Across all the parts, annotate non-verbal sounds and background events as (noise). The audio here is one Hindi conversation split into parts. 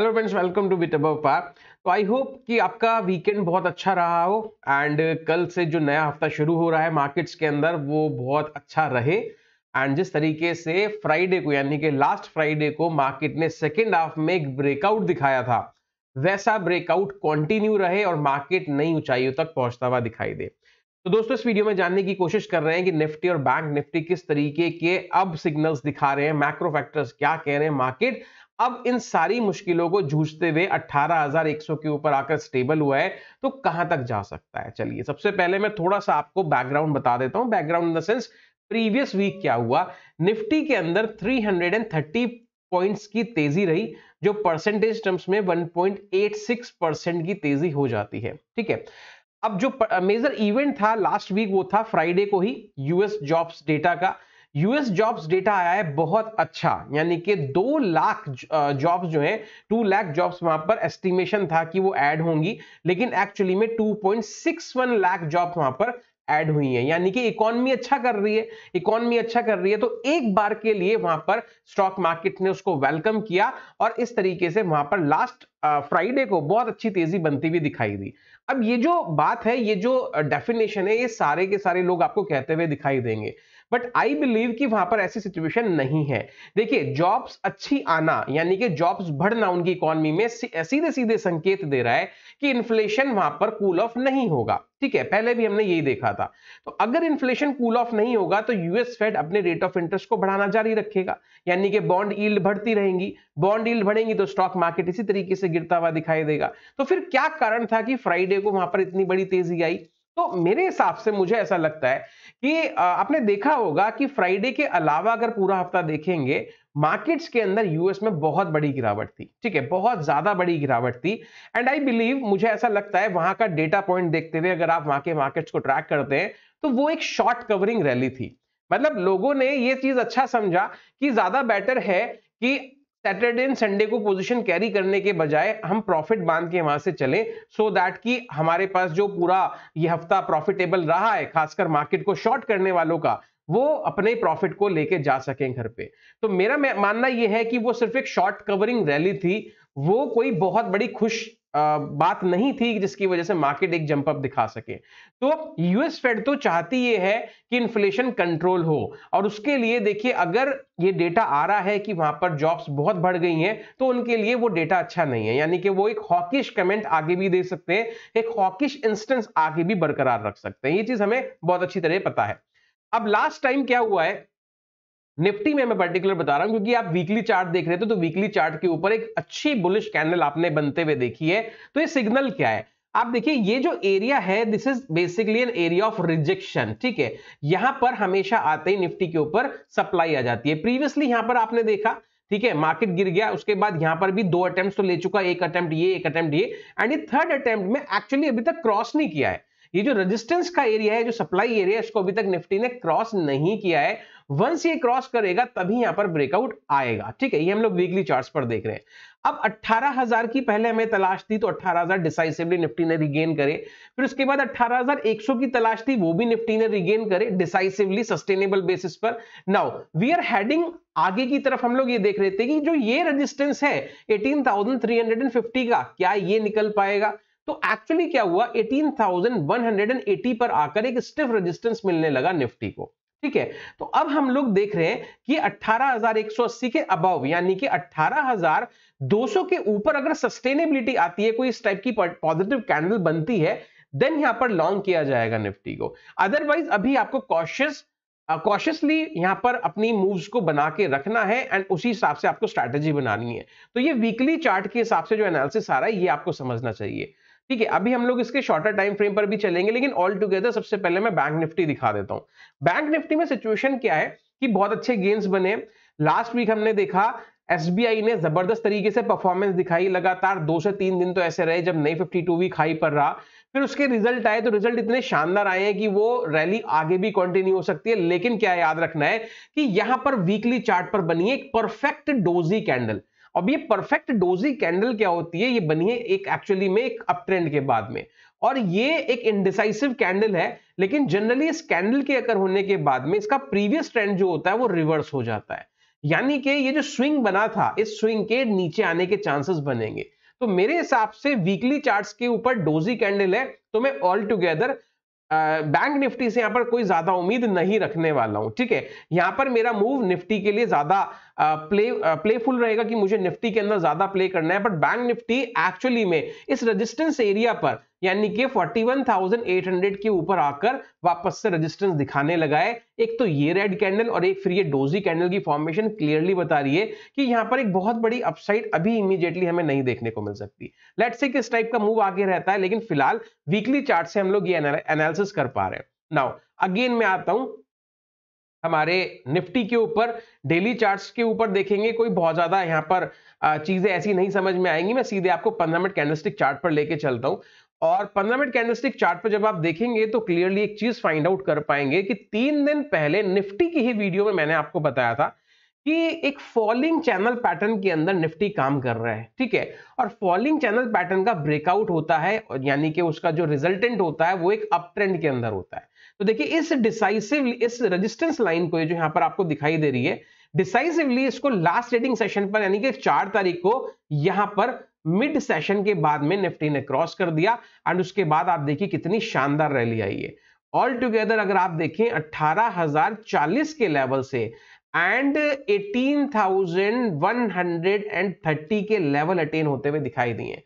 hello friends welcome to bit above par तो आई होप कि आपका वीकेंड बहुत अच्छा रहा हो एंड कल से जो नया हफ्ता शुरू हो रहा है मार्केट्स के अंदर वो बहुत अच्छा रहे एंड जिस तरीके से फ्राइडे को यानी कि लास्ट फ्राइडे को मार्केट ने सेकेंड हाफ में एक ब्रेकआउट दिखाया था वैसा ब्रेकआउट कंटिन्यू रहे और मार्केट नई ऊंचाइयों तक पहुंचता हुआ दिखाई दे तो दोस्तों इस वीडियो में जानने की कोशिश कर रहे हैं कि निफ्टी और बैंक निफ्टी किस तरीके के अब सिग्नल्स दिखा रहे हैं मैक्रो फैक्टर्स क्या कह रहे हैं मार्केट अब इन सारी मुश्किलों को जूझते हुए 18,100 के ऊपर आकर स्टेबल हुआ है तो कहां तक जा सकता है चलिए सबसे पहले मैं थोड़ा सा आपको बैकग्राउंड बता देता हूं background in the sense previous week क्या हुआ निफ्टी के अंदर 330 पॉइंट्स की तेजी रही जो परसेंटेज टर्म्स में 1.86 परसेंट की तेजी हो जाती है ठीक है अब जो मेजर इवेंट था लास्ट वीक वो था फ्राइडे को ही यूएस जॉब्स डेटा का यूएस जॉब्स डेटा आया है बहुत अच्छा यानी कि दो लाख जॉब्स जो है टू लाख जॉब्स वहां पर एस्टिमेशन था कि वो ऐड होंगी लेकिन एक्चुअली में 2.61 लाख जॉब वहां पर ऐड हुई है यानी कि इकोनॉमी अच्छा कर रही है इकोनॉमी अच्छा कर रही है तो एक बार के लिए वहां पर स्टॉक मार्केट ने उसको वेलकम किया और इस तरीके से वहां पर लास्ट फ्राइडे को बहुत अच्छी तेजी बनती हुई दिखाई दी अब ये जो बात है ये जो डेफिनेशन है ये सारे के सारे लोग आपको कहते हुए दिखाई देंगे बट आई बिलीव कि वहां पर ऐसी सिचुएशन नहीं है देखिए जॉब्स अच्छी आना यानी कि जॉब्स बढ़ना उनकी इकोनॉमी में सीधे सीधे संकेत दे रहा है कि इन्फ्लेशन वहां पर कूल ऑफ नहीं होगा ठीक है पहले भी हमने यही देखा था तो अगर इन्फ्लेशन कूल ऑफ नहीं होगा तो यूएस फेड अपने रेट ऑफ इंटरेस्ट को बढ़ाना जारी रखेगा यानी कि बॉन्ड ईल्ड बढ़ती रहेंगी बॉन्ड ईल्ड बढ़ेंगी तो स्टॉक मार्केट इसी तरीके से गिरता हुआ दिखाई देगा तो फिर क्या कारण था कि फ्राइडे को वहां पर इतनी बड़ी तेजी आई तो मेरे हिसाब से मुझे ऐसा लगता है कि आपने देखा होगा कि फ्राइडे के अलावा अगर पूरा हफ्ता देखेंगे मार्केट्स के अंदर यूएस में बहुत बड़ी गिरावट थी ठीक है बहुत ज्यादा बड़ी गिरावट थी एंड आई बिलीव मुझे ऐसा लगता है वहां का डेटा पॉइंट देखते हुए अगर आप वहां के मार्केट्स को ट्रैक करते हैं तो वो एक शॉर्ट कवरिंग रैली थी मतलब लोगों ने ये चीज अच्छा समझा कि ज्यादा बेटर है कि सैटरडे एंड संडे को पोजीशन कैरी करने के बजाय हम प्रॉफिट बांध के वहां से चले सो दैट कि हमारे पास जो पूरा ये हफ्ता प्रॉफिटेबल रहा है खासकर मार्केट को शॉर्ट करने वालों का वो अपने प्रॉफिट को लेके जा सकें घर पे तो मेरा मानना यह है कि वो सिर्फ एक शॉर्ट कवरिंग रैली थी वो कोई बहुत बड़ी खुश बात नहीं थी जिसकी वजह से मार्केट एक जंप अप दिखा सके तो यूएस फेड तो चाहती ये है कि इन्फ्लेशन कंट्रोल हो और उसके लिए देखिए अगर ये डेटा आ रहा है कि वहां पर जॉब्स बहुत बढ़ गई हैं तो उनके लिए वो डेटा अच्छा नहीं है यानी कि वो एक हॉकिश कमेंट आगे भी दे सकते हैं एक हॉकिश इंस्टेंस आगे भी बरकरार रख सकते हैं ये चीज हमें बहुत अच्छी तरह पता है अब लास्ट टाइम क्या हुआ है निफ्टी में मैं पर्टिकुलर बता रहा हूं क्योंकि आप वीकली चार्ट देख रहे थे तो वीकली चार्ट के ऊपर एक अच्छी बुलिश कैंडल आपने बनते हुए देखी है तो ये सिग्नल क्या है आप देखिए ये जो एरिया है this is basically an area of rejection ठीक है यहां पर हमेशा आते ही निफ्टी के ऊपर सप्लाई आ जाती है प्रीवियसली यहां पर आपने देखा ठीक है मार्केट गिर गया उसके बाद यहां पर भी दो अटेम्प्ट तो ले चुका एक अटेम्प्ट ये एक अटेम्प्ट ये एंड ये थर्ड अटेम्प्ट में एक्चुअली अभी तक क्रॉस नहीं किया है ये जो रेजिस्टेंस का एरिया है जो सप्लाई एरिया है इसको अभी तक निफ्टी ने क्रॉस नहीं किया है वंस ये क्रॉस करेगा तभी यहां पर ब्रेकआउट आएगा ठीक है ये हम लोग वीकली चार्ट्स पर देख रहे हैं अब 18,000 की पहले हमें तलाश थी तो 18,000 डिसाइसिवली निफ्टी ने रिगेन करे फिर उसके बाद 18,100 की तलाश थी वो भी निफ्टी ने रिगेन करे डिसाइसिवली सस्टेनेबल बेसिस पर नाउ वी आर हेडिंग आगे की तरफ हम लोग ये देख रहे थे कि जो ये रेजिस्टेंस है 18,350 का क्या ये निकल पाएगा तो एक्चुअली क्या हुआ 18,180 पर आकर एक स्टिफ रेजिस्टेंस मिलने लगा निफ्टी को ठीक है तो अब हम लोग देख रहे हैं कि 18,180 के अबव यानी कि 18,200 के ऊपर अगर सस्टेनेबिलिटी आती है कोई इस टाइप की पॉजिटिव कैंडल बनती है देन यहां पर लॉन्ग किया जाएगा निफ्टी को अदरवाइज अभी आपको कॉशियस कॉशियसली यहां पर अपनी मूव्स को बना के रखना है एंड उसी हिसाब से आपको स्ट्रैटेजी बनानी है तो ये वीकली चार्ट के हिसाब से जो एनालिसिस आ रहा है ये आपको समझना चाहिए ठीक है अभी हम लोग इसके शॉर्टर टाइम फ्रेम पर भी चलेंगे लेकिन ऑल टुगेदर सबसे पहले मैं बैंक निफ्टी दिखा देता हूं बैंक निफ्टी में सिचुएशन क्या है कि बहुत अच्छे गेम्स बने लास्ट वीक हमने देखा एसबीआई ने जबरदस्त तरीके से परफॉर्मेंस दिखाई लगातार दो से तीन दिन तो ऐसे रहे जब नई 52 वीक हाई पर रहा फिर उसके रिजल्ट आए तो रिजल्ट इतने शानदार आए हैं कि वो रैली आगे भी कंटिन्यू हो सकती है लेकिन क्या याद रखना है कि यहां पर वीकली चार्ट पर बनी है एक परफेक्ट डोजी कैंडल अब ये परफेक्ट डोजी कैंडल क्या होती है ये बनी है एक एक्चुअली में एक अप ट्रेंड के बाद में और ये एक इंडिसाइसिव कैंडल है लेकिन जनरली इस कैंडल के अकर होने के बाद में इसका प्रीवियस ट्रेंड जो होता है वो रिवर्स हो जाता है यानी कि ये जो स्विंग बना था इस स्विंग के नीचे आने के चांसेस बनेंगे तो मेरे हिसाब से वीकली चार्ट्स के ऊपर डोजी कैंडल है तो मैं ऑल टुगेदर बैंक निफ्टी से यहां पर कोई ज्यादा उम्मीद नहीं रखने वाला हूं ठीक है यहां पर मेरा मूव निफ्टी के लिए ज्यादा प्ले प्लेफुल रहेगा कि मुझे निफ्टी के अंदर ज्यादा प्ले करना है बट बैंक निफ्टी एक्चुअली में इस रेजिस्टेंस एरिया पर यानी कि 41,800 के ऊपर आकर वापस से रेजिस्टेंस दिखाने लगा है एक तो ये रेड कैंडल और एक फिर ये डोजी कैंडल की फॉर्मेशन क्लियरली बता रही है कि यहाँ पर एक बहुत बड़ी अपसाइड अभी इमीडिएटली हमें नहीं देखने को मिल सकती लेट से किस टाइप का मूव आगे रहता है लेकिन फिलहाल वीकली चार्ट से हम लोग ये एनालिसिस कर पा रहे हैं नाउ अगेन मैं आता हूं हमारे निफ्टी के ऊपर डेली चार्ट्स के ऊपर देखेंगे कोई बहुत ज़्यादा यहाँ पर चीज़ें ऐसी नहीं समझ में आएंगी मैं सीधे आपको पंद्रह मिनट कैंडलस्टिक चार्ट पर लेके चलता हूँ और 15 मिनट कैंडलस्टिक चार्ट पर जब आप देखेंगे तो क्लियरली एक चीज फाइंड आउट कर पाएंगे कि तीन दिन पहले निफ्टी की ही वीडियो में मैंने आपको बताया था कि एक फॉलिंग चैनल पैटर्न के अंदर निफ्टी काम कर रहा है ठीक है और फॉलिंग चैनल पैटर्न का ब्रेकआउट होता है और यानी कि उसका जो रिजल्टेंट होता है वो एक अप ट्रेंड के अंदर होता है तो देखिए इस डिसाइसिव इस रेजिस्टेंस लाइन को जो यहां पर आपको दिखाई दे रही है डिसाइसिवली इसको लास्ट ट्रेडिंग सेशन पर यानी कि चार तारीख को यहां पर मिड सेशन के बाद में निफ्टी ने क्रॉस कर दिया एंड उसके बाद आप देखिए कितनी शानदार रैली आई है ऑल टुगेदर अगर आप देखें 18,040 के लेवल से एंड 18,130 के लेवल अटेन होते हुए दिखाई दिए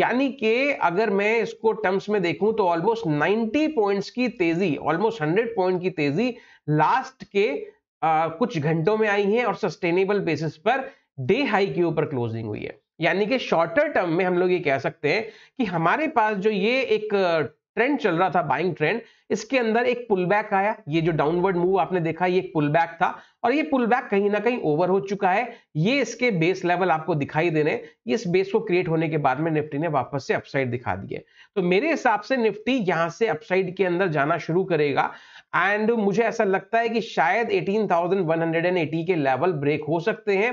यानी कि अगर मैं इसको टर्म्स में देखूं तो ऑलमोस्ट 90 पॉइंट्स की तेजी ऑलमोस्ट 100 पॉइंट की तेजी लास्ट के आ, कुछ घंटों में आई है और सस्टेनेबल बेसिस पर डे हाई के ऊपर क्लोजिंग हुई है यानी कि शॉर्टर टर्म में हम लोग ये कह सकते हैं कि हमारे पास जो ये एक ट्रेंड चल रहा था बाइंग ट्रेंड इसके अंदर एक पुल बैक आया ये जो डाउनवर्ड मूव आपने देखा ये एक पुल बैक था और ये पुल बैक कहीं ना कहीं ओवर हो चुका है ये इसके बेस लेवल आपको दिखाई दे रहे हैं इस बेस को क्रिएट होने के बाद में निफ्टी ने वापस से अपसाइड दिखा दिए तो मेरे हिसाब से निफ्टी यहां से अपसाइड के अंदर जाना शुरू करेगा एंड मुझे ऐसा लगता है कि शायद एटीन के लेवल ब्रेक हो सकते हैं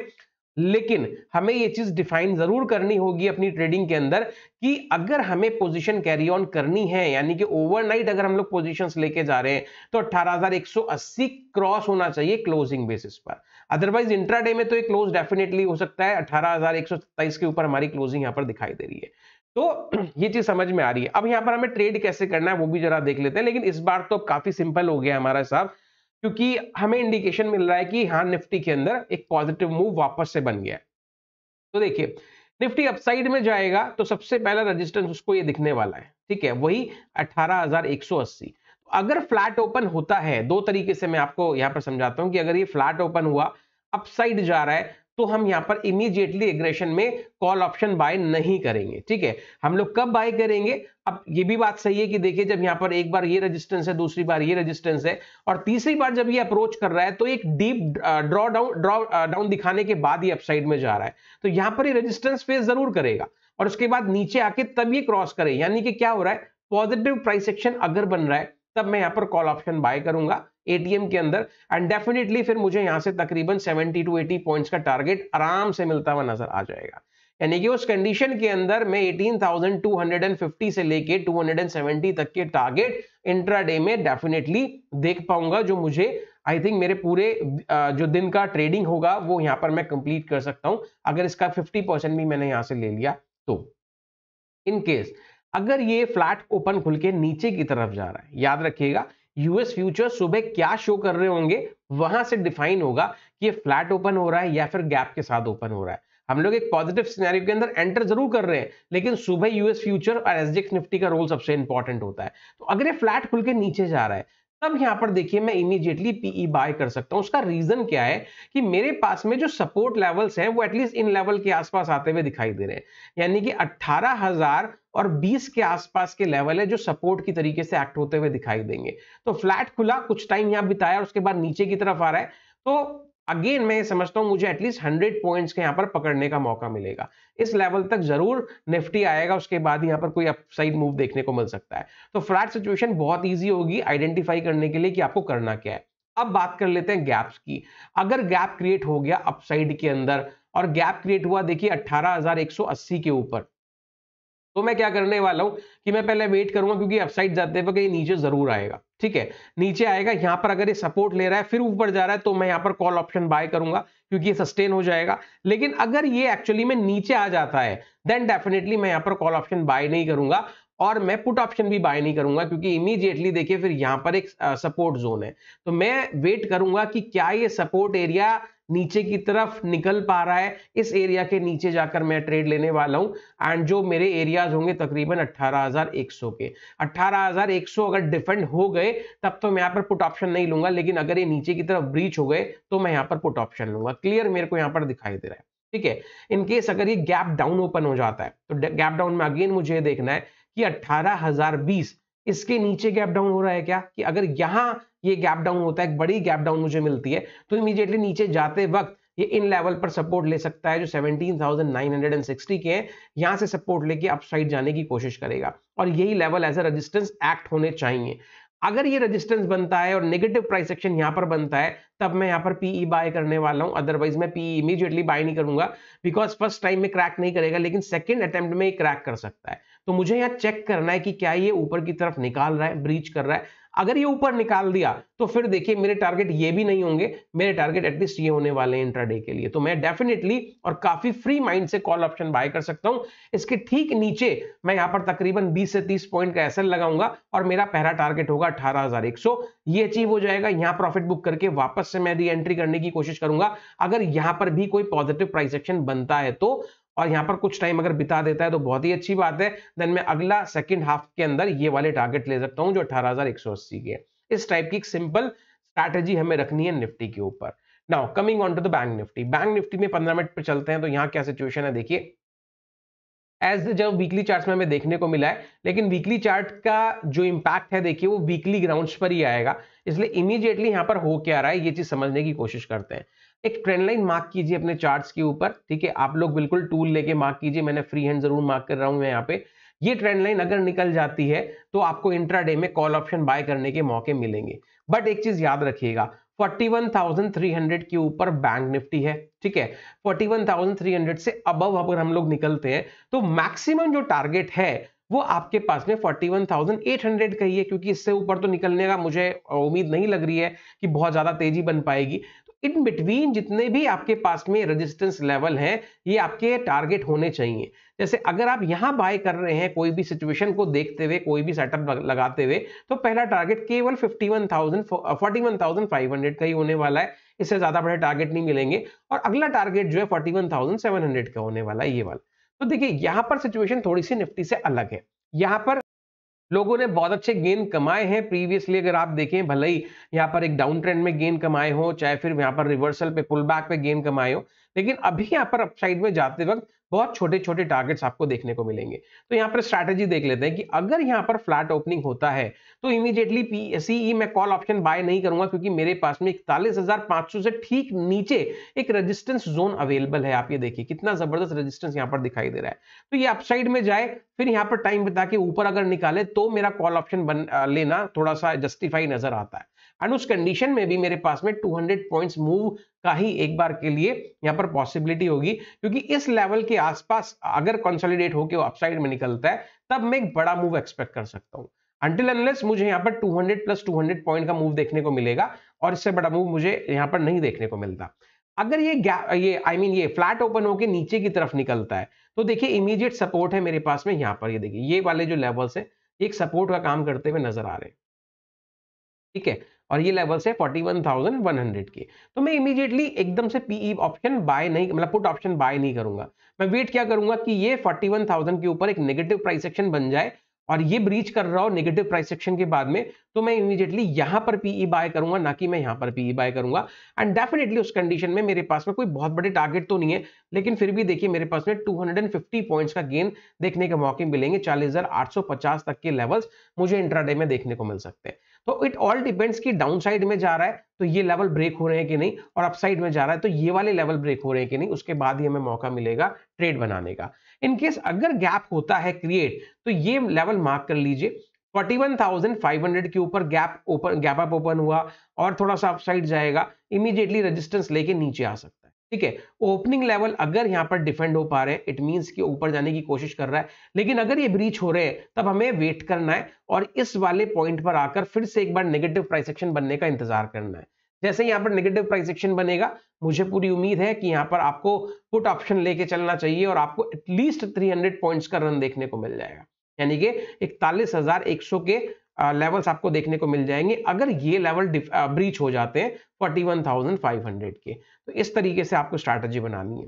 लेकिन हमें ये चीज डिफाइन जरूर करनी होगी अपनी ट्रेडिंग के अंदर कि अगर हमें पोजीशन कैरी ऑन करनी है यानी कि ओवरनाइट अगर हम लोग पोजिशन लेके जा रहे हैं तो 18,180 क्रॉस होना चाहिए क्लोजिंग बेसिस पर अदरवाइज इंट्राडे में तो ये क्लोज डेफिनेटली हो सकता है 18,127 के ऊपर हमारी क्लोजिंग यहां पर दिखाई दे रही है तो (clears throat) ये चीज समझ में आ रही है अब यहां पर हमें ट्रेड कैसे करना है वो भी जरा देख लेते हैं लेकिन इस बार तो काफी सिंपल हो गया हमारा हिसाब क्योंकि हमें इंडिकेशन मिल रहा है कि हाँ निफ्टी के अंदर एक पॉजिटिव मूव वापस से बन गया तो देखिए निफ्टी अपसाइड में जाएगा तो सबसे पहला रेजिस्टेंस उसको ये दिखने वाला है ठीक है वही 18,180 अगर फ्लैट ओपन होता है दो तरीके से मैं आपको यहां पर समझाता हूं कि अगर ये फ्लैट ओपन हुआ अपसाइड जा रहा है तो हम यहां पर इमीजिएटली एग्रेशन में कॉल ऑप्शन बाय नहीं करेंगे ठीक है हम लोग कब बाय करेंगे अब ये भी बात सही है कि देखिए जब यहां पर एक बार ये रेजिस्टेंस है दूसरी बार ये रेजिस्टेंस है और तीसरी बार जब ये अप्रोच कर रहा है तो एक deep draw down draw down दिखाने के बाद ही अपसाइड में जा रहा है तो यहां पर ही रजिस्टेंस फेस जरूर करेगा और उसके बाद नीचे आके तब ये क्रॉस करे यानी कि क्या हो रहा है पॉजिटिव प्राइस एक्शन अगर बन रहा है तब मैं यहां पर कॉल ऑप्शन बाय करूंगा एटीएम के अंदर एंड डेफिनेटली फिर मुझे यहां से तकरीबन 70 टू 80 पॉइंट्स का टारगेट आराम से मिलता हुआ नजर आ जाएगा यानी कि उस कंडीशन के अंदर मैं 18,250 से लेके 270 तक के टारगेट इंट्रा में डेफिनेटली देख पाऊंगा जो मुझे आई थिंक मेरे पूरे जो दिन का ट्रेडिंग होगा वो यहां पर मैं कंप्लीट कर सकता हूं अगर इसका 50 परसेंट भी मैंने यहां से ले लिया तो इनकेस अगर ये फ्लैट ओपन खुल के नीचे की तरफ जा रहा है याद रखिएगा यूएस फ्यूचर सुबह क्या शो कर रहे होंगे वहां से डिफाइन होगा कि ये फ्लैट ओपन हो रहा है या फिर गैप के साथ ओपन हो रहा है हम लोग एक पॉजिटिव सिनेरियो के अंदर एंटर जरूर कर रहे हैं लेकिन सुबह यूएस फ्यूचर और एसडीएक्स निफ्टी का रोल सबसे इंपॉर्टेंट होता है तो अगर ये फ्लैट खुल के नीचे जा रहा है तब यहां पर देखिए मैं इमीजिएटली पीई बाय कर सकता हूं उसका रीजन क्या है कि मेरे पास में जो सपोर्ट लेवल्स हैं वो एटलीस्ट इन लेवल के आसपास आते हुए दिखाई दे रहे हैं यानी कि 18,000 और 20 के आसपास के लेवल है जो सपोर्ट की तरीके से एक्ट होते हुए दिखाई देंगे तो फ्लैट खुला कुछ टाइम यहां बिताया और उसके बाद नीचे की तरफ आ रहा है तो अगेन मैं समझता हूं मुझे एटलीस्ट हंड्रेड पॉइंट्स के यहां पर पकड़ने का मौका मिलेगा इस लेवल तक जरूर निफ्टी आएगा उसके बाद यहाँ पर कोई अपसाइड मूव देखने को मिल सकता है तो फ्लैट सिचुएशन बहुत ईजी होगी आइडेंटिफाई करने के लिए कि आपको करना क्या है अब बात कर लेते हैं गैप्स की अगर गैप क्रिएट हो गया अपसाइड के अंदर और गैप क्रिएट हुआ देखिए 18,180 के ऊपर तो मैं क्या करने वाला हूं कि मैं पहले वेट करूंगा क्योंकि अपसाइड जाते वक्त ये नीचे जरूर आएगा ठीक है नीचे आएगा यहां पर अगर ये सपोर्ट ले रहा है फिर ऊपर जा रहा है तो मैं यहां पर कॉल ऑप्शन बाय करूंगा क्योंकि ये सस्टेन हो जाएगा लेकिन अगर ये एक्चुअली में नीचे आ जाता है देन डेफिनेटली मैं यहां पर कॉल ऑप्शन बाय नहीं करूंगा और मैं पुट ऑप्शन भी बाय नहीं करूंगा क्योंकि इमीडिएटली देखिए फिर यहाँ पर एक सपोर्ट जोन है तो मैं वेट करूंगा कि क्या ये सपोर्ट एरिया नीचे की तरफ निकल पा रहा है इस एरिया के नीचे जाकर मैं ट्रेड लेने वाला हूं एंड जो मेरे एरियाज होंगे तकरीबन 18,100 के 18,100 अगर डिफेंड हो गए तब तो मैं यहाँ पर पुट ऑप्शन नहीं लूंगा लेकिन अगर ये नीचे की तरफ ब्रीच हो गए तो मैं यहाँ पर पुट ऑप्शन लूंगा क्लियर मेरे को यहाँ पर दिखाई दे रहा है ठीक है इनकेस अगर ये गैप डाउन ओपन हो जाता है तो गैप डाउन में अगेन मुझे देखना है कि अट्ठारह इसके नीचे गैप डाउन हो रहा है क्या कि अगर यहां ये गैप डाउन होता है एक बड़ी गैप डाउन मुझे मिलती है तो इमीडिएटली नीचे जाते वक्त ये इन लेवल पर सपोर्ट ले सकता है जो 17,960 के हैं यहां से सपोर्ट लेके अपसाइड जाने की कोशिश करेगा और यही level as a resistance act होने चाहिए अगर ये रेजिस्टेंस बनता है और नेगेटिव प्राइस एक्शन यहां पर बनता है तब मैं यहां पर पीई बाय e करने वाला हूं अदरवाइज मैं पीई इमीजिएटली बाय नहीं करूंगा बिकॉज फर्स्ट टाइम में क्रैक नहीं करेगा लेकिन सेकेंड अटेम्प्ट में क्रैक कर सकता है तो मुझे यहाँ चेक करना है कि क्या ये ऊपर की तरफ निकाल रहा है ब्रीच कर रहा है अगर ये ऊपर निकाल दिया तो फिर देखिए मेरे टारगेट ये भी नहीं होंगे मेरे टारगेट एटलीस्ट ये होने वाले हैं इंट्राडे के लिए तो मैं डेफिनेटली और काफी फ्री माइंड से कॉल ऑप्शन बाय कर सकता हूं इसके ठीक नीचे मैं यहां पर तकरीबन 20 से 30 पॉइंट का एसएल लगाऊंगा और मेरा पहला टारगेट होगा 18100 ये अचीव हो जाएगा यहां प्रॉफिट बुक करके वापस से मैं री एंट्री करने की कोशिश करूंगा अगर यहां पर भी कोई पॉजिटिव प्राइस एक्शन बनता है तो और यहां पर कुछ टाइम अगर बिता देता है तो बहुत ही अच्छी बात है देन मैं अगला सेकेंड हाफ के अंदर ये वाले टारगेट ले सकता हूं जो अठारह के है इस टाइप की सिंपल स्ट्रैटेजी हमें रखनी है निफ्टी के ऊपर now coming on to the bank Nifty bank Nifty में पंद्रह मिनट पर चलते हैं तो यहाँ क्या सिचुएशन है देखिए एज जब वीकली चार्ट्स में हमें देखने को मिला है लेकिन वीकली चार्ट का जो इम्पैक्ट है देखिए वो वीकली ग्राउंड्स पर ही आएगा इसलिए इमीडिएटली यहां पर हो क्या रहा है ये चीज समझने की कोशिश करते हैं एक ट्रेंड लाइन मार्क कीजिए अपने चार्ट्स के ऊपर ठीक है आप लोग बिल्कुल टूल लेके मार्क कीजिए मैंने फ्री हैंड जरूर मार्क कर रहा हूं मैं यहाँ पे ये ट्रेंड लाइन अगर निकल जाती है तो आपको इंट्राडे में कॉल ऑप्शन बाय करने के मौके मिलेंगे बट एक चीज याद रखिएगा 41,300 के ऊपर बैंक निफ्टी है ठीक है 41,300 से अब अगर हम लोग निकलते हैं तो मैक्सिमम जो टारगेट है वो आपके पास में 41,800 का ही है क्योंकि इससे ऊपर तो निकलने का मुझे उम्मीद नहीं लग रही है कि बहुत ज़्यादा तेजी बन पाएगी इन बिटवीन जितने भी आपके पास में रेजिस्टेंस लेवल हैं ये आपके टारगेट होने चाहिए जैसे अगर आप यहां बाय कर रहे हैं कोई भी सिचुएशन को देखते हुए कोई भी सेटअप लगाते हुए तो पहला टारगेट केवल 51,000 41,500 uh, का ही होने वाला है इससे ज़्यादा बड़े टारगेट नहीं मिलेंगे और अगला टारगेट जो है 41,700 का होने वाला है ये वाला तो देखिए यहां पर सिचुएशन थोड़ी सी निफ्टी से अलग है यहां पर लोगों ने बहुत अच्छे गेन कमाए हैं प्रीवियसली अगर आप देखें भले ही यहाँ पर एक डाउन ट्रेंड में गेन कमाए हो चाहे फिर यहाँ पर रिवर्सल पे पुल बैक पे गेन कमाए हो लेकिन अभी यहाँ पर अपसाइड में जाते वक्त बहुत छोटे छोटे टारगेट्स आपको देखने को मिलेंगे तो यहाँ पर स्ट्रैटेजी देख लेते हैं कि अगर यहाँ पर फ्लैट ओपनिंग होता है तो इमीडिएटली पी सीई मैं कॉल ऑप्शन बाय नहीं करूंगा क्योंकि मेरे पास में इकतालीस से ठीक नीचे एक रजिस्टेंस जोन अवेलेबल है आप ये देखिए कितना जबरदस्त रजिस्टेंस यहाँ पर दिखाई दे रहा है तो ये अपसाइड में जाए फिर यहाँ पर टाइम बिता के ऊपर अगर निकाले तो मेरा कॉल ऑप्शन लेना थोड़ा सा जस्टिफाई नजर आता है एंड उस कंडीशन में भी मेरे पास में 200 पॉइंट्स मूव का ही एक बार के लिए यहाँ पर पॉसिबिलिटी होगी क्योंकि इस लेवल के आसपास अगर कंसोलिडेट होकर अपसाइड में निकलता है तब मैं एक बड़ा मूव एक्सपेक्ट कर सकता हूँ Until unless मुझे यहाँ पर 200 प्लस 200 पॉइंट का मूव देखने को मिलेगा और इससे बड़ा मूव मुझे यहाँ पर नहीं देखने को मिलता अगर ये ये आई I मीन mean ये फ्लैट ओपन होके नीचे की तरफ निकलता है तो देखिए इमीडिएट सपोर्ट है मेरे पास में यहाँ पर ये देखिए ये वाले जो लेवल्स है एक सपोर्ट का काम करते हुए नजर आ रहे हैं ठीक है और ये लेवल्स है 41,100 के तो मैं इमीडिएटली एकदम से पीई ऑप्शन बाय नहीं मतलब पुट ऑप्शन बाय नहीं करूंगा मैं वेट क्या करूंगा कि ये 41,000 के ऊपर एक नेगेटिव प्राइस सेक्शन बन जाए और ये ब्रीच कर रहा हो नेगेटिव प्राइस सेक्शन के बाद में तो मैं इमीडिएटली यहां पर पीई बाय e करूंगा ना कि मैं यहां पर पीई बाय e करूंगा एंड डेफिनेटली उस कंडीशन में मेरे पास में कोई बहुत बड़े टारगेट तो नहीं है लेकिन फिर भी देखिए मेरे पास में 250 पॉइंट्स का गेन देखने के मौके मिलेंगे चालीस तक के लेवल्स मुझे इंट्राडे में देखने को मिल सकते हैं तो इट ऑल डिपेंड्स कि डाउन साइड में जा रहा है तो ये लेवल ब्रेक हो रहे हैं कि नहीं और अपसाइड में जा रहा है तो ये वाले लेवल ब्रेक हो रहे हैं कि नहीं उसके बाद ही हमें मौका मिलेगा ट्रेड बनाने का इनकेस अगर गैप होता है क्रिएट तो ये लेवल मार्क कर लीजिए 41,500 के ऊपर gap open gap up open हुआ और थोड़ा सा अपसाइड जाएगा इमीडिएटली रेजिस्टेंस लेके नीचे आ सकता है ठीक है ओपनिंग लेवल अगर यहाँ पर डिफेंड हो पा रहे हैं इट मींस कि ऊपर जाने की कोशिश कर रहा है लेकिन अगर ये ब्रीच हो रहे हैं तब हमें वेट करना है और इस वाले पॉइंट पर आकर फिर से एक बार नेगेटिव प्राइस एक्शन बनने का इंतजार करना है जैसे यहाँ पर नेगेटिव प्राइस एक्शन बनेगा मुझे पूरी उम्मीद है कि यहाँ पर आपको पुट ऑप्शन लेके चलना चाहिए और आपको एटलीस्ट 300 पॉइंट्स का रन देखने को मिल जाएगा यानी कि इकतालीस के लेवल्स आपको देखने को मिल जाएंगे अगर ये लेवल ब्रीच हो जाते हैं हंड्रेड के तो इस तरीके से आपको स्ट्रैटेजी बनानी है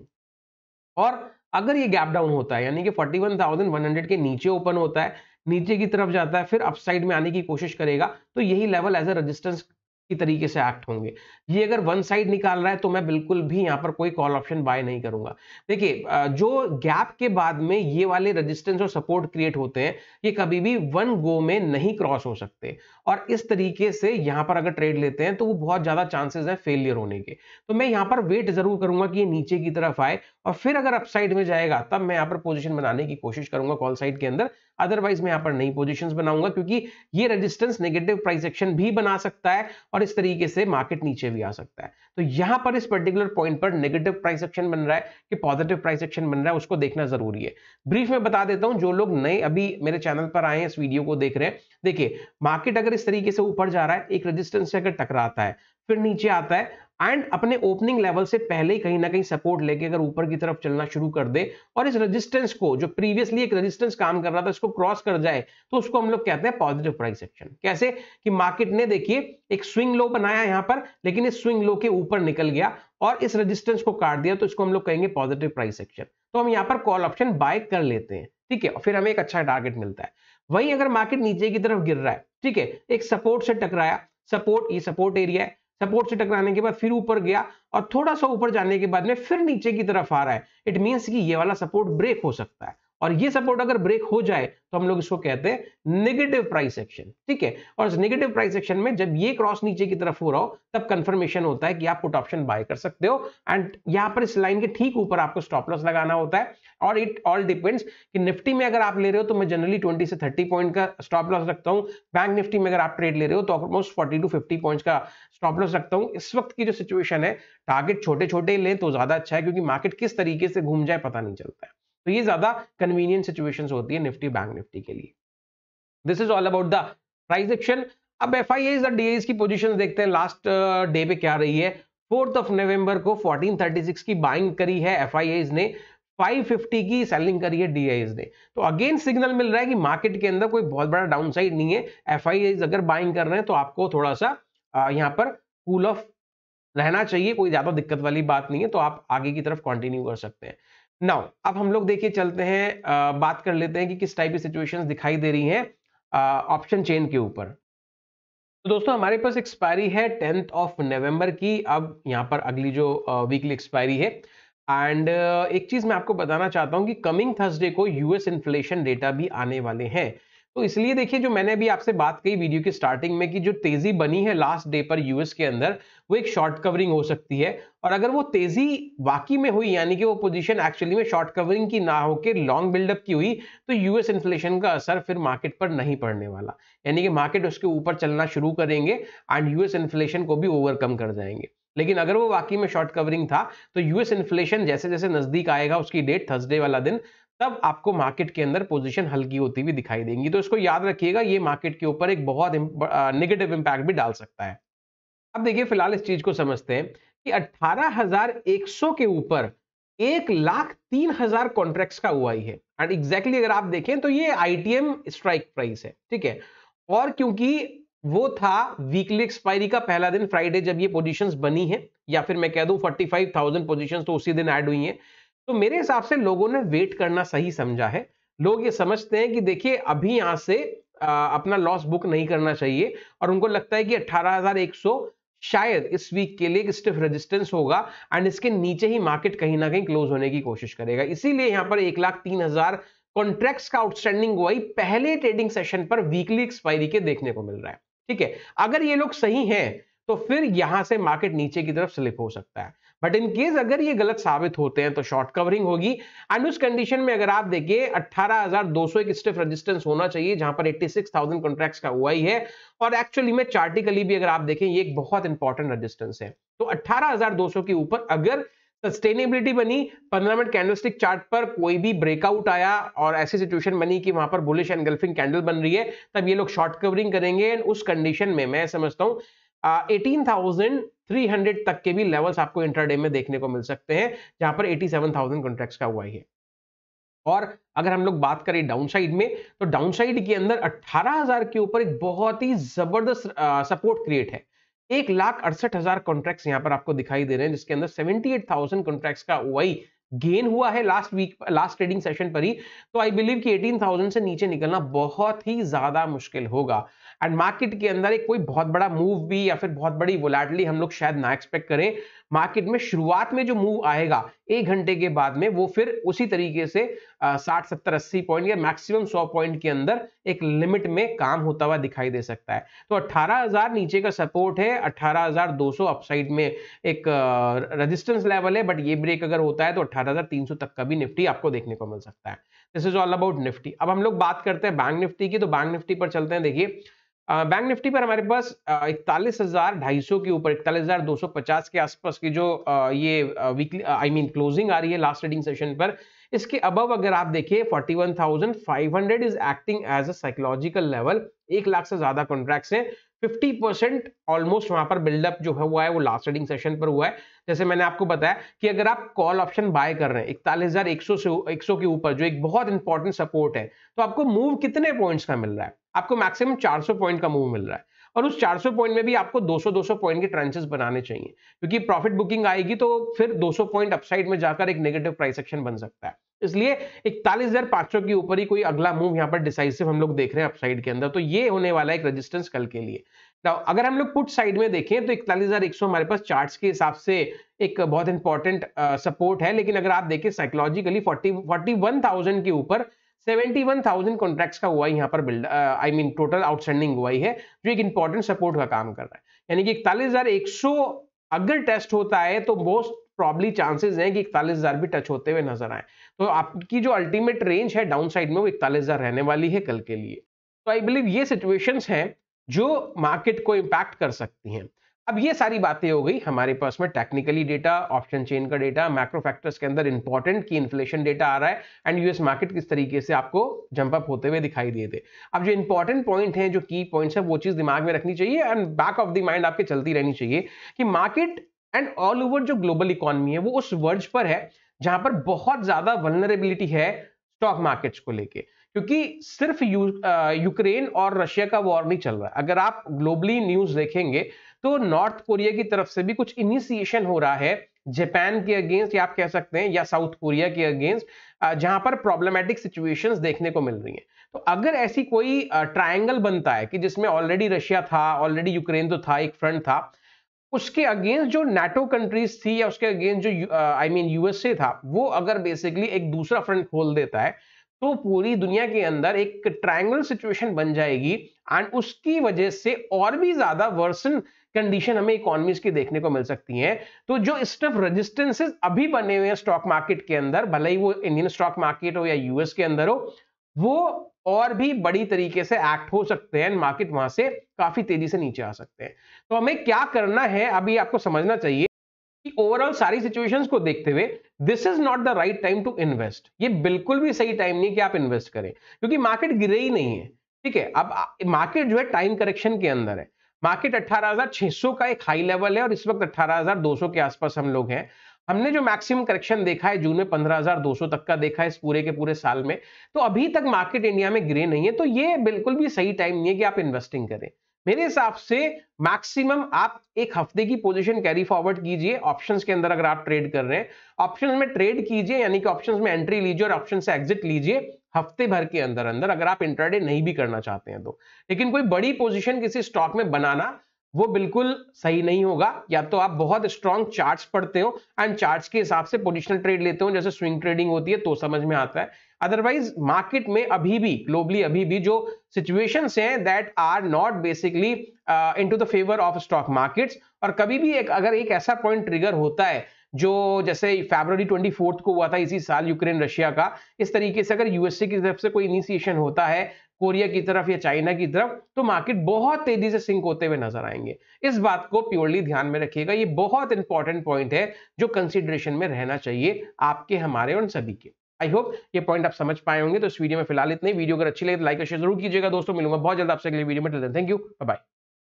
और अगर ये गैप डाउन होता है यानी कि 41,100 के नीचे ओपन होता है नीचे की तरफ जाता है फिर अपसाइड में आने की कोशिश करेगा तो यही लेवल एज ए रेजिस्टेंस की तरीके से एक्ट होंगे ये अगर वन साइड निकाल रहा है तो मैं बिल्कुल भी यहां पर कोई कॉल ऑप्शन बाय नहीं करूंगा देखिए जो गैप के बाद में ये वाले रेजिस्टेंस और सपोर्ट क्रिएट होते हैं ये कभी भी वन गो में नहीं क्रॉस हो सकते और इस तरीके से यहां पर अगर ट्रेड लेते हैं तो वो बहुत ज़्यादा चांसेस है फेलियर होने के तो मैं यहां पर वेट ज़रूर करूंगा कि ये नीचे की तरफ आए और फिर अगर अपसाइड में जाएगा तब मैं यहां पर पोजिशन बनाने की कोशिश करूंगा कॉल साइड के अंदर अदरवाइज मैं यहां पर नई पोजिशन बनाऊंगा क्योंकि ये रजिस्टेंस नेगेटिव प्राइस एक्शन भी बना सकता है और इस तरीके से मार्केट नीचे भी आ सकता है तो यहां पर इस पर्टिकुलर पॉइंट पर नेगेटिव प्राइस एक्शन बन रहा है कि पॉजिटिव प्राइस एक्शन बन रहा है उसको देखना जरूरी है ब्रीफ में बता देता हूं जो लोग नए अभी मेरे चैनल पर आए हैं इस वीडियो को देख रहे हैं देखिए मार्केट अगर इस तरीके से ऊपर जा रहा है एक रेजिस्टेंस से अगर टकराता है फिर नीचे आता है एंड अपने ओपनिंग लेवल से पहले ही कहीं ना कहीं सपोर्ट लेके अगर ऊपर की तरफ चलना शुरू कर दे और इस रेजिस्टेंस को जो प्रीवियसली एक रेजिस्टेंस काम कर रहा था इसको क्रॉस कर जाए तो उसको हम लोग कहते हैं पॉजिटिव प्राइस एक्शन कैसे कि मार्केट ने देखिए एक स्विंग लो बनाया यहां पर लेकिन इस स्विंग लो के ऊपर निकल गया और इस रजिस्टेंस को काट दिया तो इसको हम लोग कहेंगे पॉजिटिव प्राइस एक्शन तो हम यहाँ पर कॉल ऑप्शन बाय कर लेते हैं ठीक है फिर हमें एक अच्छा टारगेट मिलता है वहीं अगर मार्केट नीचे की तरफ गिर रहा है ठीक है एक सपोर्ट से टकराया सपोर्ट ये सपोर्ट एरिया है सपोर्ट से टकराने के बाद फिर ऊपर गया और थोड़ा सा ऊपर जाने के बाद में फिर नीचे की तरफ आ रहा है इट मीन्स कि ये वाला सपोर्ट ब्रेक हो सकता है और ये सपोर्ट अगर ब्रेक हो जाए तो हम लोग इसको कहते हैं नेगेटिव प्राइस एक्शन ठीक है और इस नेगेटिव प्राइस एक्शन में जब ये क्रॉस नीचे की तरफ हो रहा हो तब कंफर्मेशन होता है कि आप पुट ऑप्शन बाय कर सकते हो एंड यहाँ पर इस लाइन के ठीक ऊपर आपको स्टॉप लॉस लगाना होता है और इट ऑल डिपेंड्स कि निफ्टी में अगर आप ले रहे हो तो मैं जनरली ट्वेंटी से थर्टी पॉइंट का स्टॉप लॉस रखता हूँ बैंक निफ्टी में अगर आप ट्रेड ले रहे हो तो almost forty to fifty point का स्टॉप लॉस रखता हूँ इस वक्त की जो सिचुएशन है टारगेट छोटे छोटे लें तो ज्यादा अच्छा है क्योंकि मार्केट किस तरीके से घूम जाए पता नहीं चलता है तो ये ज्यादा कन्वीनियंट सिचुएशन होती है निफ्टी बैंक निफ्टी के लिए this is all about the price action अब एफ आई एज डी की पोजिशन देखते हैं लास्ट डे uh, पे क्या रही है फोर्थ ऑफ नवंबर को 1436 की बाइंग करी है एफ ने 550 की सेलिंग करी है डी ने तो अगेन सिग्नल मिल रहा है कि मार्केट के अंदर कोई बहुत बड़ा डाउनसाइड नहीं है एफ अगर बाइंग कर रहे हैं तो आपको थोड़ा सा uh, यहाँ पर कूल ऑफ रहना चाहिए कोई ज्यादा दिक्कत वाली बात नहीं है तो आप आगे की तरफ कंटिन्यू कर सकते हैं नाउ अब हम लोग देखिए चलते हैं आ, बात कर लेते हैं कि किस टाइप की सिचुएशंस दिखाई दे रही हैं ऑप्शन चेन के ऊपर तो दोस्तों हमारे पास एक्सपायरी है टेंथ ऑफ नवंबर की अब यहाँ पर अगली जो वीकली एक्सपायरी है एंड uh, एक चीज मैं आपको बताना चाहता हूँ कि कमिंग थर्सडे को यूएस इन्फ्लेशन डेटा भी आने वाले हैं तो इसलिए देखिए जो मैंने अभी आपसे बात कही वीडियो की स्टार्टिंग में कि जो तेजी बनी है लास्ट डे पर यूएस के अंदर वो एक शॉर्ट कवरिंग हो सकती है और अगर वो तेजी वाकई में हुई यानी कि वो पोजीशन एक्चुअली में शॉर्ट कवरिंग की ना होकर लॉन्ग बिल्डअप की हुई तो यूएस इन्फ्लेशन का असर फिर मार्केट पर नहीं पड़ने वाला यानी कि मार्केट उसके ऊपर चलना शुरू करेंगे एंड यूएस इन्फ्लेशन को भी ओवरकम कर जाएंगे लेकिन अगर वो वाकई में शॉर्ट कवरिंग था तो यूएस इन्फ्लेशन जैसे जैसे नजदीक आएगा उसकी डेट थर्सडे वाला दिन तब आपको मार्केट के अंदर पोजीशन हल्की होती हुई दिखाई देंगी तो इसको याद रखिएगा ये मार्केट के ऊपर एक बहुत नेगेटिव इंपैक्ट भी डाल सकता है अब देखिए फिलहाल इस चीज को समझते हैं कि 18,100 के ऊपर एक लाख तीन हजार कॉन्ट्रैक्ट का हुआ ही है एंड एग्जैक्टली exactly अगर आप देखें तो ये आई स्ट्राइक प्राइस है ठीक है और क्योंकि वो था वीकली एक्सपायरी का पहला दिन फ्राइडे जब ये पोजीशंस बनी है या फिर मैं कह दूं 45,000 पोजीशंस तो उसी दिन ऐड हुई हैं तो मेरे हिसाब से लोगों ने वेट करना सही समझा है लोग ये समझते हैं कि देखिए अभी यहां से आ, अपना लॉस बुक नहीं करना चाहिए और उनको लगता है कि 18,100 शायद इस वीक के लिए स्टिफ रेजिस्टेंस होगा एंड इसके नीचे ही मार्केट कहीं ना कहीं क्लोज होने की कोशिश करेगा इसीलिए यहां पर एक लाख तीन हजार कॉन्ट्रैक्ट्स का आउटस्टैंडिंग वही पहले ट्रेडिंग सेशन पर वीकली एक्सपायरी के देखने को मिल रहा है ठीक है अगर ये लोग सही हैं तो फिर यहां से मार्केट नीचे की तरफ स्लिप हो सकता है बट इन केस अगर ये गलत साबित होते हैं तो शॉर्ट कवरिंग होगी एंड उस कंडीशन में अगर आप देखिए 18,200 एक स्टिफ रेजिस्टेंस होना चाहिए जहां पर 86,000 कॉन्ट्रैक्ट्स का हुआ ही है और एक्चुअली में चार्टिकली भी अगर आप देखें ये एक बहुत इंपॉर्टेंट रेजिस्टेंस है तो 18,200 के ऊपर अगर सस्टेनेबिलिटी बनी पंद्रह मिनट कैंडलस्टिक चार्ट पर कोई भी ब्रेकआउट आया और ऐसी सिचुएशन बनी कि वहां पर बुलिश एंड गल्फिंग कैंडल बन रही है तब ये लोग शॉर्ट कवरिंग करेंगे एंड उस कंडीशन में मैं समझता हूँ एटीन थाउजेंड 300 तक के भी लेवल्स आपको इंटरडे में देखने को मिल सकते हैं जहां पर 87,000 कॉन्ट्रैक्ट्स का हुआ है और अगर हम लोग बात करें डाउनसाइड में तो डाउनसाइड के अंदर 18,000 के ऊपर एक बहुत ही जबरदस्त सपोर्ट क्रिएट है एक लाख अड़सठ हजार कॉन्ट्रैक्ट्स यहाँ पर आपको दिखाई दे रहे हैं जिसके अंदर सेवेंटी थाउजेंड कॉन्ट्रैक्ट्स का ओआई गेन हुआ है last week last trading session पर ही तो आई बिलीव कि 18,000 से नीचे निकलना बहुत ही ज्यादा मुश्किल होगा एंड मार्केट के अंदर एक कोई बहुत बड़ा मूव भी या फिर बहुत बड़ी वोलाटली हम लोग शायद ना एक्सपेक्ट करें मार्केट में शुरुआत में जो मूव आएगा एक घंटे के बाद में वो फिर उसी तरीके से साठ सत्तर अस्सी पॉइंट या मैक्सिमम सौ पॉइंट के अंदर एक लिमिट में काम होता हुआ दिखाई दे सकता है तो अठारह हजार नीचे का सपोर्ट है अठारह हजार दो सौ अपसाइड में एक रेजिस्टेंस लेवल है बट ये ब्रेक अगर होता है तो अठारह हजार तीन सौ तक का भी निफ्टी आपको देखने को मिल सकता है this is all about Nifty अब हम लोग बात करते हैं बैंक निफ्टी की तो बैंक निफ्टी पर चलते हैं देखिए बैंक निफ्टी पर हमारे पास इकतालीस हजार ढाई सौ के ऊपर इकतालीस हजार दो सौ पचास के आसपास की जो ये वीकली आई मीन क्लोजिंग आ रही है लास्ट ट्रेडिंग सेशन पर इसके अबव अगर आप देखिए 41,500 is acting as a psychological level एक लाख से ज्यादा कॉन्ट्रैक्ट्स हैं 50 परसेंट ऑलमोस्ट वहां पर बिल्डअप जो है हुआ है वो लास्ट ट्रेडिंग सेशन पर हुआ है जैसे मैंने आपको बताया कि अगर आप कॉल ऑप्शन बाय कर रहे हैं इकतालीस हजार एक सौ के ऊपर जो एक बहुत इंपॉर्टेंट सपोर्ट है तो आपको मूव कितने पॉइंट्स का मिल रहा है आपको मैक्सिमम 400 पॉइंट का मूव मिल रहा है और उस 400 पॉइंट में भी आपको 200 200 पॉइंट के ट्रांसेस बनाने चाहिए क्योंकि प्रॉफिट बुकिंग आएगी तो फिर 200 पॉइंट अपसाइड में जाकर एक नेगेटिव प्राइस एक्शन बन सकता है इसलिए इकतालीस हजार पांच सौ के ऊपर ही कोई अगला मूव यहाँ पर डिसाइसिव हम लोग देख रहे हैं अपसाइड के अंदर तो ये होने वाला है एक रेजिस्टेंस कल के लिए तो अगर हम लोग पुट साइड में देखें तो इकतालीस हजार एक सौ हमारे पास चार्ट्स के हिसाब से एक बहुत इंपॉर्टेंट सपोर्ट है लेकिन अगर आप देखें psychologically forty forty one thousand के ऊपर 71,000 कॉन्ट्रैक्ट्स का हुआ यहाँ पर build I mean total outstanding हुआ है जो एक इंपॉर्टेंट सपोर्ट का काम कर रहा है यानी कि इकतालीस अगर टेस्ट होता है तो मोस्ट प्रॉब्ली चांसेस हैं कि इकतालीस हजार भी टच होते हुए नजर आए तो आपकी जो अल्टीमेट रेंज है डाउन साइड में वो इकतालीस हजार रहने वाली है कल के लिए तो आई बिलीव ये सिचुएशन है जो मार्केट को इम्पैक्ट कर सकती हैं अब ये सारी बातें हो गई हमारे पास में टेक्निकली डेटा ऑप्शन चेन का डेटा मैक्रो फैक्टर्स के अंदर इंपॉर्टेंट की इन्फ्लेशन डेटा आ रहा है एंड यूएस मार्केट किस तरीके से आपको जंप अप होते हुए दिखाई दिए थे अब जो इंपॉर्टेंट पॉइंट हैं जो की पॉइंट्स हैं वो चीज़ दिमाग में रखनी चाहिए and back of the mind आपके चलती रहनी चाहिए कि मार्केट एंड ऑल ओवर जो ग्लोबल इकोनॉमी है वो उस वर्ज पर है जहां पर बहुत ज्यादा वलनरेबिलिटी है स्टॉक मार्केट्स को लेके क्योंकि सिर्फ यू, यूक्रेन और रशिया का वॉर नहीं चल रहा है अगर आप ग्लोबली न्यूज देखेंगे तो नॉर्थ कोरिया की तरफ से भी कुछ इनिशिएशन हो रहा है जापान के अगेंस्ट या आप कह सकते हैं या साउथ कोरिया के अगेंस्ट जहां पर प्रॉब्लमेटिक सिचुएशंस देखने को मिल रही हैं तो अगर ऐसी कोई ट्रायंगल बनता है कि जिसमें ऑलरेडी रशिया था ऑलरेडी यूक्रेन तो था एक फ्रंट था उसके अगेंस्ट जो नेटो कंट्रीज थी या उसके अगेंस्ट जो आई मीन यूएसए था वो अगर बेसिकली एक दूसरा फ्रंट खोल देता है तो पूरी दुनिया के अंदर एक ट्रायंगल सिचुएशन बन जाएगी एंड उसकी वजह से और भी ज्यादा वर्सन कंडीशन हमें इकोनॉमीज की देखने को मिल सकती हैं तो जो स्टफ रेजिस्टेंसेस अभी बने हुए हैं स्टॉक मार्केट के अंदर भले ही वो इंडियन स्टॉक मार्केट हो या यूएस के अंदर हो वो और भी बड़ी तरीके से एक्ट हो सकते हैं मार्केट वहां से काफी तेजी से नीचे आ सकते हैं तो हमें क्या करना है अभी आपको समझना चाहिए कि ओवरऑल सारी सिचुएशंस को देखते हुए this is not the right time to invest ये बिल्कुल भी सही टाइम नहीं कि आप इन्वेस्ट करें क्योंकि मार्केट गिरे ही नहीं है ठीक है अब मार्केट जो है टाइम करेक्शन के अंदर है मार्केट 18,600 का एक हाई लेवल है और इस वक्त 18,200 के आसपास हम लोग हैं हमने जो मैक्सिमम करेक्शन देखा है जून में 15,200 तक का देखा है इस पूरे के पूरे साल में तो अभी तक मार्केट इंडिया में गिरे नहीं है तो ये बिल्कुल भी सही टाइम नहीं है कि आप इन्वेस्टिंग करें मेरे हिसाब से मैक्सिमम आप एक हफ्ते की पोजीशन कैरी फॉरवर्ड कीजिए ऑप्शंस के अंदर अगर आप ट्रेड कर रहे हैं ऑप्शंस में ट्रेड कीजिए यानी कि ऑप्शंस में एंट्री लीजिए और ऑप्शन से एग्जिट लीजिए हफ्ते भर के अंदर अंदर अगर आप इंटरडे नहीं भी करना चाहते हैं तो लेकिन कोई बड़ी पोजिशन किसी स्टॉक में बनाना वो बिल्कुल सही नहीं होगा या तो आप बहुत स्ट्रॉन्ग चार्ट्स पढ़ते हो एंड चार्ट्स के हिसाब से पोजिशनल ट्रेड लेते हो जैसे स्विंग ट्रेडिंग होती है तो समझ में आता है अदरवाइज मार्केट में अभी भी ग्लोबली अभी भी जो सिचुएशन हैं that are not basically into the favour of stock markets और कभी भी एक अगर एक ऐसा पॉइंट ट्रिगर होता है जो जैसे ट्वेंटी फोर्थ को हुआ था इसी साल यूक्रेन रशिया का इस तरीके से अगर यूएसए की तरफ से कोई इनिशिएशन होता है कोरिया की तरफ या चाइना की तरफ तो मार्केट बहुत तेजी से सिंक होते हुए नजर आएंगे इस बात को प्योरली ध्यान में रखिएगा ये बहुत इंपॉर्टेंट पॉइंट है जो कंसिडरेशन में रहना चाहिए आपके हमारे और सभी के आई होप ये पॉइंट आप समझ पाए होंगे तो इस वीडियो में फिलहाल इतने वीडियो अगर अच्छी लगे तो लाइक और शेयर जरूर कीजिएगा दोस्तों मिलूंगा बहुत जल्द आपसे अगले वीडियो में थैंक यू बाय